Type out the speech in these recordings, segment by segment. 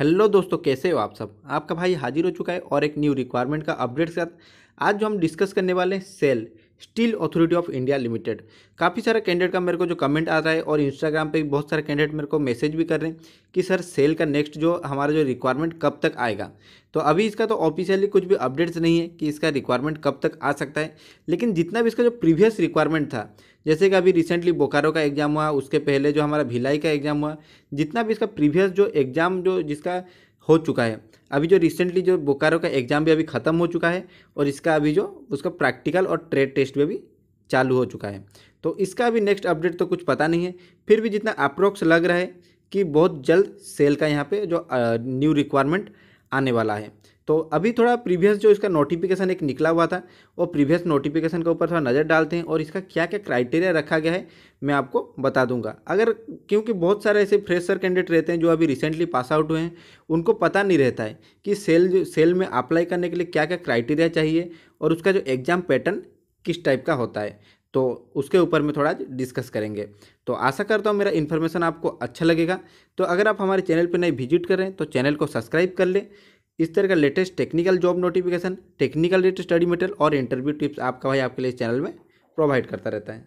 hello दोस्तों कैसे हो आप सब आपका भाई हाजिर हो चुका है और एक न्यू रिक्वायरमेंट का अपडेट के साथ आज जो हम डिस्कस करने वाले हैं SAIL Steel Authority of India Limited काफ़ी सारे कैंडिडेट का मेरे को जो कमेंट आ रहा है और इंस्टाग्राम पे बहुत सारे कैंडिडेट मेरे को मैसेज भी कर रहे हैं कि सर सेल का नेक्स्ट जो हमारा जो रिक्वायरमेंट कब तक आएगा तो अभी इसका तो ऑफिशियली कुछ भी अपडेट्स नहीं है कि इसका रिक्वायरमेंट कब तक आ सकता है लेकिन जितना भी इसका जो प्रीवियस रिक्वायरमेंट था जैसे कि अभी रिसेंटली बोकारो का एग्ज़ाम हुआ उसके पहले जो हमारा भिलाई का एग्ज़ाम हुआ जितना भी इसका प्रीवियस जो एग्ज़ाम जो जिसका हो चुका है अभी जो रिसेंटली जो बोकारो का एग्ज़ाम भी अभी ख़त्म हो चुका है और इसका अभी जो उसका प्रैक्टिकल और ट्रेड टेस्ट में भी चालू हो चुका है तो इसका अभी नेक्स्ट अपडेट तो कुछ पता नहीं है फिर भी जितना अप्रोक्स लग रहा है कि बहुत जल्द सेल का यहाँ पे जो न्यू रिक्वायरमेंट आने वाला है तो अभी थोड़ा प्रीवियस जो इसका नोटिफिकेशन एक निकला हुआ था वो प्रीवियस नोटिफिकेशन के ऊपर थोड़ा नज़र डालते हैं और इसका क्या क्या क्राइटेरिया रखा गया है मैं आपको बता दूंगा अगर क्योंकि बहुत सारे ऐसे फ्रेशर कैंडिडेट रहते हैं जो अभी रिसेंटली पास आउट हुए हैं उनको पता नहीं रहता है कि सेल जो सेल में अप्लाई करने के लिए क्या क्या क्राइटेरिया चाहिए और उसका जो एग्ज़ाम पैटर्न किस टाइप का होता है तो उसके ऊपर में थोड़ा डिस्कस करेंगे तो आशा करता हूँ मेरा इन्फॉर्मेशन आपको अच्छा लगेगा तो अगर आप हमारे चैनल पर नए विजिट करें तो चैनल को सब्सक्राइब कर लें इस तरह का latest technical job notification technical related study material और इंटरव्यू टिप्स आपका भाई आपके लिए इस चैनल में प्रोवाइड करता रहता है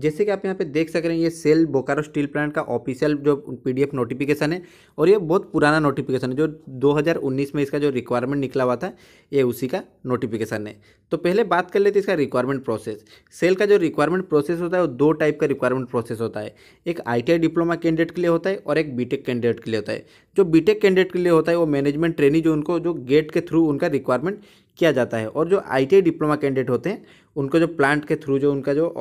जैसे कि आप यहाँ पे देख सक रहे हैं ये सेल बोकारो स्टील प्लांट का ऑफिशियल जो पीडीएफ नोटिफिकेशन है और ये बहुत पुराना नोटिफिकेशन है जो 2019 में इसका जो रिक्वायरमेंट निकला हुआ था ये उसी का नोटिफिकेशन है तो पहले बात कर लेते इसका रिक्वायरमेंट प्रोसेस सेल का जो रिक्वायरमेंट प्रोसेस होता है वो दो टाइप का रिक्वायरमेंट प्रोसेस होता है एक आई डिप्लोमा कैंडिडेट के लिए होता है और एक बीटेक कैंडिडेट के लिए होता है जो बी कैंडिडेट के लिए होता है वो मैनेजमेंट ट्रेनिंग जो उनको जो गेट के थ्रू उनका रिक्वायरमेंट किया जाता है और जो आई डिप्लोमा कैंडिडेट होते हैं उनको जो प्लांट के थ्रू जो उनका जो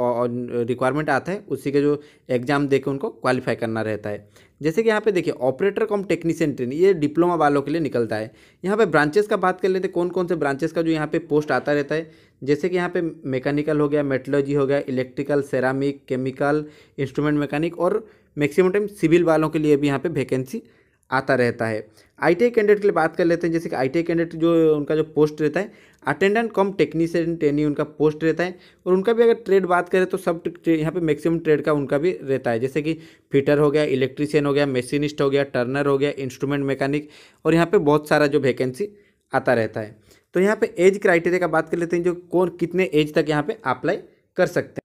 रिक्वायरमेंट आता है उसी के जो एग्ज़ाम देकर उनको क्वालिफाई करना रहता है जैसे कि यहाँ पे देखिए ऑपरेटर कम टेक्नीशियन ट्रेन ये डिप्लोमा वालों के लिए निकलता है यहाँ पे ब्रांचेस का बात कर लेते हैं कौन कौन से ब्रांचेस का जो यहाँ पे पोस्ट आता रहता है जैसे कि यहाँ पे मैकेनिकल हो गया मेटलॉजी हो गया electrical ceramic chemical instrument mechanic और मैक्सिमम टाइम सिविल वालों के लिए भी यहाँ पर वैकेंसी आता रहता है आई टी कैंडिडेट के लिए बात कर लेते हैं जैसे कि आई टी कैंडिडेट जो उनका जो पोस्ट रहता है अटेंडेंट कम टेक्नीशियन ट्रेनी उनका पोस्ट रहता है और उनका भी अगर ट्रेड बात करें तो सब यहाँ पे मैक्सिमम ट्रेड का उनका भी रहता है जैसे कि फिटर हो गया इलेक्ट्रीशियन हो गया मशीनिस्ट हो गया टर्नर हो गया इंस्ट्रूमेंट मैकेनिक और यहाँ पर बहुत सारा जो वैकेंसी आता रहता है तो यहाँ पर एज क्राइटेरिया का बात कर लेते हैं जो कौन कितने एज तक यहाँ पर अप्लाई कर सकते हैं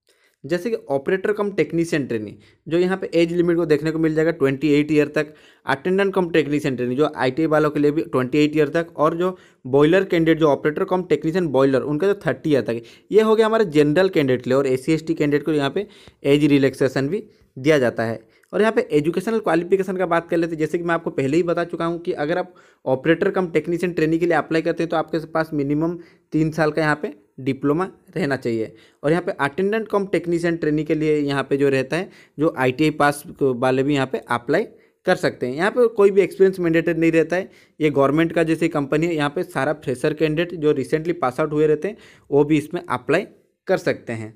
जैसे कि ऑपरेटर कम टेक्नीशियन ट्रेनिंग जो यहाँ पे एज लिमिट को देखने को मिल जाएगा ट्वेंटी एट ईयर तक अटेंडेंट कम टेक्नीशियन ट्रेनिंग जो आई वालों के लिए भी ट्वेंटी एट ईयर तक और जो बॉयलर कैंडिडेट जो ऑपरेटर कम टेक्नीशियन बॉयलर उनका जो थर्टी ईयर तक ये हो गया हमारे जनरल कैंडिडेट के लिए और ए सी कैंडिडेट को यहाँ पर एज रिलैक्सेशन भी दिया जाता है और यहाँ पे एजुकेशनल क्वालिफिकेशन का बात कर लेते हैं जैसे कि मैं आपको पहले ही बता चुका हूँ कि अगर आप ऑपरेटर कम टेक्नीशियन ट्रेनिंग के लिए अप्लाई करते हैं तो आपके पास मिनिमम तीन साल का यहाँ पे डिप्लोमा रहना चाहिए और यहाँ पे अटेंडेंट कम टेक्नीशियन ट्रेनिंग के लिए यहाँ पे जो रहता है जो आई पास वाले भी यहाँ पर अप्लाई कर सकते हैं यहाँ पर कोई भी एक्सपीरियंस मैंडेटेड नहीं रहता है ये गवर्नमेंट का जैसे कंपनी है यहाँ पर सारा फ्रेशर कैंडिडेट जो रिसेंटली पास आउट हुए रहते हैं वो भी इसमें अप्लाई कर सकते हैं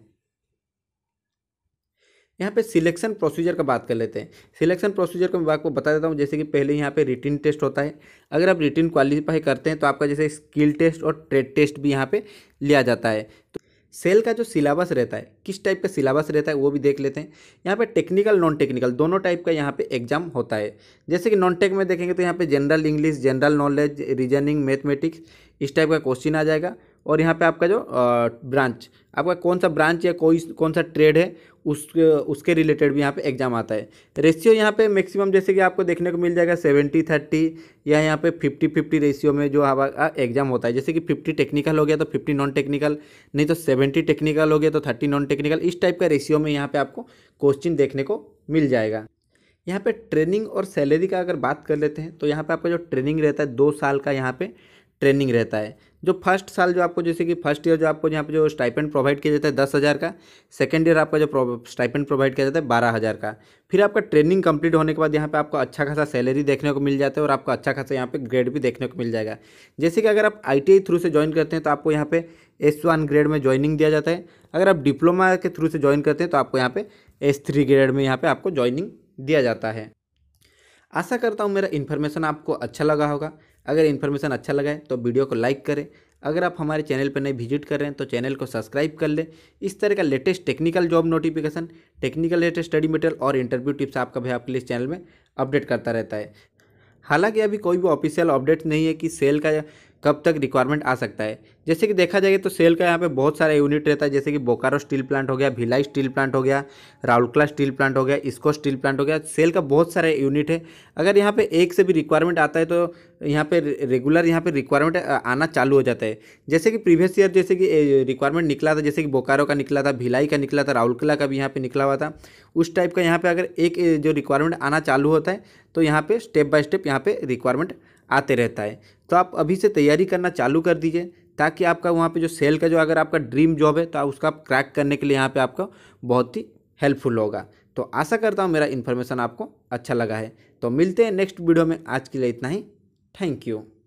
यहाँ पे सिलेक्शन प्रोसीजर का बात कर लेते हैं सिलेक्शन प्रोसीजर का मैं आपको बता देता हूँ जैसे कि पहले यहाँ पे रिटिन टेस्ट होता है अगर आप रिटिन क्वालिफाई करते हैं तो आपका जैसे स्किल टेस्ट और ट्रेड टेस्ट भी यहाँ पे लिया जाता है तो सेल का जो सिलेबस रहता है किस टाइप का सिलेबस रहता है वो भी देख लेते हैं यहाँ पे टेक्निकल नॉन टेक्निकल दोनों टाइप का यहाँ पे एग्जाम होता है जैसे कि नॉन टेक में देखेंगे तो यहाँ पे general English general knowledge reasoning mathematics इस टाइप का क्वेश्चन आ जाएगा और यहाँ पे आपका जो ब्रांच आपका कौन सा ब्रांच या कोई कौन सा ट्रेड है उस उसके रिलेटेड भी यहाँ पे एग्जाम आता है रेशियो यहाँ पे मैक्सिमम जैसे कि आपको देखने को मिल जाएगा सेवेंटी थर्टी या यहाँ पे फिफ्टी फिफ्टी रेशियो में जो आपका एग्जाम होता है जैसे कि फिफ्टी टेक्निकल हो गया तो फिफ्टी नॉन टेक्निकल नहीं तो सेवेंटी टेक्निकल हो गया तो थर्टी नॉन टेक्निकल इस टाइप का रेशियो में यहाँ पर आपको क्वेश्चन देखने को मिल जाएगा यहाँ पर ट्रेनिंग और सैलरी का अगर बात कर लेते हैं तो यहाँ पर आपका जो ट्रेनिंग रहता है दो साल का यहाँ पर ट्रेनिंग रहता है जो फर्स्ट साल जो आपको जैसे कि फर्स्ट ईयर जो आपको यहाँ पे जो स्टाइपेंड प्रोवाइड किया जाता है दस हज़ार का सेकेंड ईयर आपका जो स्टाइपेंड प्रोवाइड किया जाता है बारह हज़ार का फिर आपका ट्रेनिंग कंप्लीट होने के बाद यहाँ पे आपको अच्छा खासा सैलरी देखने को मिल जाता है और आपको अच्छा खासा यहाँ पे ग्रेड भी देखने को मिल जाएगा जैसे कि अगर आप आई थ्रू से ज्वाइन करते हैं तो आपको यहाँ पे एस वन ग्रेड में ज्वाइनिंग दिया जाता है अगर आप डिप्लोमा के थ्रू से ज्वाइन करते हैं तो आपको यहाँ पे एस थ्री ग्रेड में यहाँ पर आपको ज्वाइनिंग दिया जाता है आशा करता हूँ मेरा इन्फॉर्मेशन आपको अच्छा लगा होगा अगर इन्फॉर्मेशन अच्छा लगा है तो वीडियो को लाइक करें अगर आप हमारे चैनल पर नए विजिट कर रहे हैं तो चैनल को सब्सक्राइब कर लें इस तरह का latest technical job notification technical latest study material और इंटरव्यू टिप्स आपका भी आपके लिए इस चैनल में अपडेट करता रहता है हालांकि अभी कोई भी ऑफिशियल अपडेट नहीं है कि सेल का कब तक रिक्वायरमेंट आ सकता है जैसे कि देखा जाएगा तो सेल का यहाँ पे बहुत सारा यूनिट रहता है जैसे कि बोकारो स्टील प्लांट हो गया भिलाई स्टील प्लांट हो गया राउलकला स्टील प्लांट हो गया इसको स्टील प्लांट हो गया सेल का बहुत सारा यूनिट है अगर यहाँ पे एक से भी रिक्वायरमेंट आता है तो यहाँ पे रेगुलर यहाँ पे रिक्वायरमेंट आना चालू हो जाता है जैसे कि प्रीवियस ईयर जैसे कि रिक्वायरमेंट निकला था जैसे कि बोकारो का निकला था भिलाई का निकला था राउलकला का भी यहाँ पर निकला हुआ था उस टाइप का यहाँ पर अगर एक जो रिक्वायरमेंट आना चालू होता है तो यहाँ पर स्टेप बाय स्टेप यहाँ पर रिक्वायरमेंट आते रहता है तो आप अभी से तैयारी करना चालू कर दीजिए ताकि आपका वहाँ पे जो सेल का जो अगर आपका ड्रीम जॉब है तो आप उसका आप क्रैक करने के लिए यहाँ पे आपका बहुत ही हेल्पफुल होगा तो आशा करता हूँ मेरा इन्फॉर्मेशन आपको अच्छा लगा है तो मिलते हैं नेक्स्ट वीडियो में आज के लिए इतना ही थैंक यू